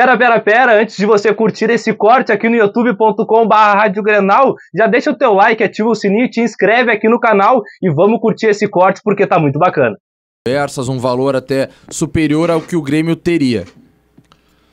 Pera, pera, pera, antes de você curtir esse corte aqui no youtube.com.br Rádio Grenal, já deixa o teu like, ativa o sininho, te inscreve aqui no canal e vamos curtir esse corte porque tá muito bacana. Conversas, um valor até superior ao que o Grêmio teria.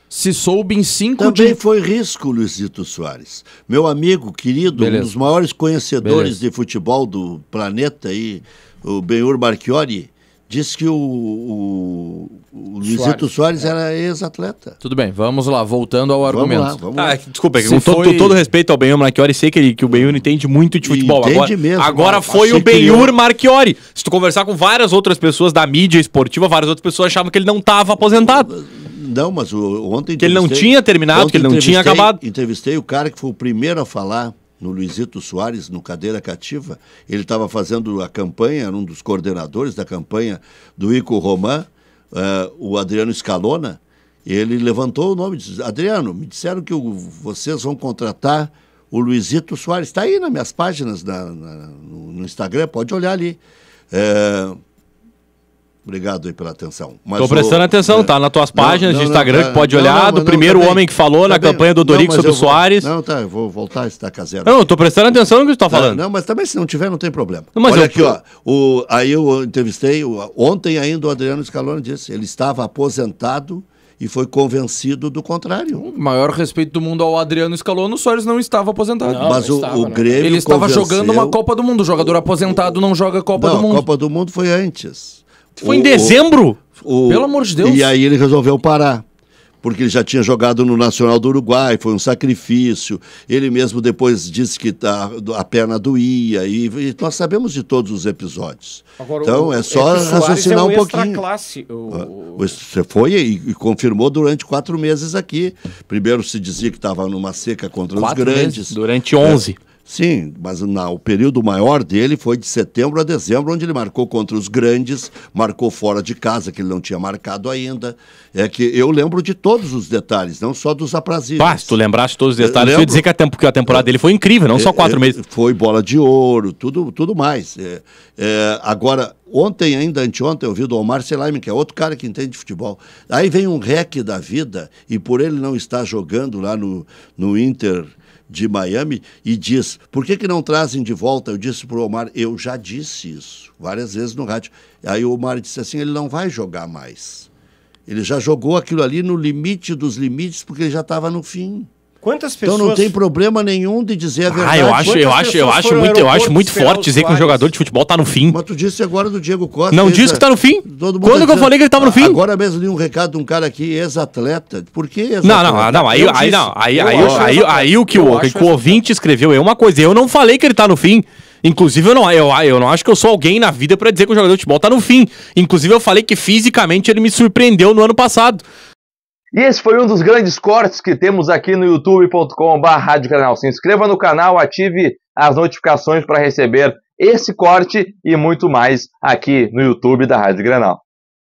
Se soube em cinco Também de... foi risco, Luizito Soares. Meu amigo, querido, Beleza. um dos maiores conhecedores Beleza. de futebol do planeta aí, o Benhur Marchiori, Diz que o, o, o Luizito Soares é. era ex-atleta. Tudo bem, vamos lá, voltando ao vamos argumento. Lá, vamos ah, lá. Desculpa, é com foi... todo, respeito ao Benhur Marchiori, sei que, ele, que o Benhur entende muito de futebol. Entende agora, mesmo. Agora cara, ah, foi o Benhur Marchiori. Se tu conversar com várias outras pessoas da mídia esportiva, várias outras pessoas achavam que ele não estava aposentado. Não, mas o, ontem. Que ele não tinha terminado, que ele não tinha acabado. Entrevistei o cara que foi o primeiro a falar no Luizito Soares, no Cadeira Cativa. Ele estava fazendo a campanha, era um dos coordenadores da campanha do Ico Romã, uh, o Adriano Scalona. Ele levantou o nome e disse: Adriano, me disseram que o, vocês vão contratar o Luizito Soares. Está aí nas minhas páginas na, na, no, Instagram, pode olhar ali. Uh, Obrigado aí pela atenção. Estou prestando o, atenção, é, tá? Nas tuas páginas não, não, de Instagram tá. não, que pode olhar, do primeiro tá homem que falou tá na campanha do Dorico sobre o Soares. Não, tá, eu vou voltar a estacar zero. Não, estou prestando atenção no que você tá falando. Não, mas também se não tiver, não tem problema. Mas Olha eu... aqui, ó. O, aí eu entrevistei, o, ontem ainda o Adriano Scaloni disse, ele estava aposentado e foi convencido do contrário. O maior respeito do mundo ao Adriano Scaloni, o Soares não estava aposentado. Não, Mas o, estava, o né? Grêmio Ele estava jogando uma Copa do Mundo. O jogador aposentado não joga Copa não, do Mundo. a Copa do Mundo foi antes. Foi o, em dezembro? O, Pelo amor de Deus. E aí ele resolveu parar. Porque ele já tinha jogado no Nacional do Uruguai, foi um sacrifício. Ele mesmo depois disse que a, tá, a perna doía. E, e, nós sabemos de todos os episódios. Agora, então é só raciocinar é um, um pouquinho. Classe, o... Ah, você foi e, e, confirmou durante quatro meses aqui. Primeiro se dizia que estava numa seca contra quatro os grandes. Meses? Durante onze. É. Sim, mas na, o período maior dele foi de setembro a dezembro, onde ele marcou contra os grandes, marcou fora de casa, que ele não tinha marcado ainda. É que eu lembro de todos os detalhes, não só dos aprazíveis. se tu lembraste todos os detalhes, eu, eu ia dizer que a, tempo, que a temporada dele foi incrível, não só é, quatro é, meses. Foi bola de ouro, tudo, tudo mais. É, é, agora, Ontem, ainda anteontem, eu vi do Omar Selaim, que é outro cara que entende de futebol. Aí vem um rec da vida, e por ele não estar jogando lá no, no Inter de Miami e diz: por que, que não trazem de volta? Eu disse para o Omar: eu já disse isso várias vezes no rádio. Aí o Omar disse assim: ele não vai jogar mais. Ele já jogou aquilo ali no limite dos limites, porque ele já estava no fim. Quantas pessoas... Então não tem problema nenhum de dizer a ah, verdade. Ah, eu acho, eu acho, eu acho muito, eu acho muito forte dizer que um jogador de futebol tá no fim. Mas tu disse agora do Diego Costa. Não disse que tá no fim? Quando que eu falei que ele tava no ah, fim? Agora mesmo li um recado de um cara aqui, ex-atleta. Por que ex-atleta? Não, não, ah, não, aí, eu aí não, aí, aí, aí, aí, o que o, que o ouvinte escreveu é uma coisa, eu não falei que ele tá no fim. Inclusive, eu não, eu, eu não acho que eu sou alguém na vida para dizer que o jogador de futebol tá no fim. Inclusive, eu falei que fisicamente ele me surpreendeu no ano passado. E esse foi um dos grandes cortes que temos aqui no youtube.com.br. Se inscreva no canal, ative as notificações para receber esse corte e muito mais aqui no YouTube da Rádio Granal.